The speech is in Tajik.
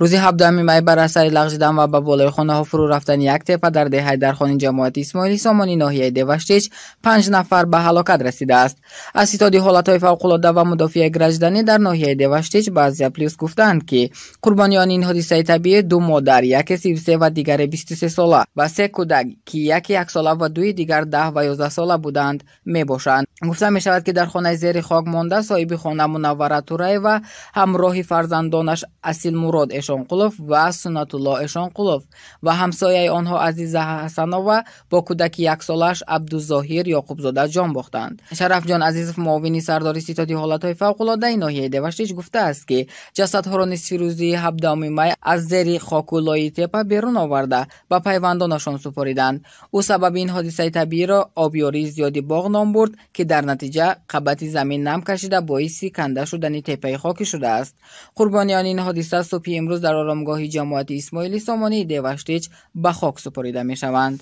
рӯзи 17 май бар асари лағжидан ва ба болои хонаҳо фурӯъ рафтани як тепа дар деҳаи дархони ҷамоати исмоили сомонӣ ноҳияи девашчеч панҷ нафар ба ҳалокат расидааст аз ситоди ҳолатҳои фавқулодда ва мудофиаи гражданӣ дар ноҳияи девашчеч ба азия плюс гуфтаанд ки қурбониёни ин ҳодисаи табиӣ ду модар яке 33 ва дигаре 23 сола ва се кӯдак ки яке 1сола ва дуи дигар 10 ва 11 сола буданд мебошанд гуфта мешавад ки дар хонаи зери хок монда соҳиби хона мунаввара тураева ҳамроҳи фарзандонаш асилмурод эшонқулов ва сунатулло эшонқулов ва ҳамсояи онҳо азиза ҳасанова бо кӯдаки яксолааш абдузоҳир ёқубзода ҷон бохтанд шарафҷон азизов муовини сардори ситоди ҳолатҳои фавқуллодаи ноҳияи девашиш гуфтааст ки ҷасадҳоро нисфи рӯзи ҳабдаҳуми май аз зери хоку лои тепа берун оварда ба пайвандонашон супориданд ӯ сабаби ин ҳодисаи табииро обёрии зиёди боғ ном бурд ки дар натиҷа қабати замин нам кашида боиси канда шудани теппаи хокӣ шудааст қурбониёни ин ҳодиса субҳи имрӯз дар оромгоҳи ҷамоати исмоили сомонии девашдиҷ ба хок супорида мешаванд